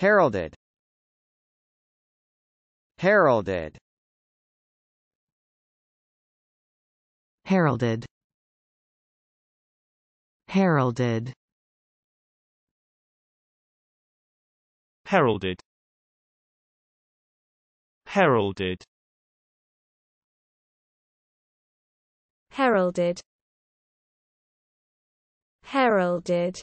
heralded heralded heralded heralded heralded heralded heralded heralded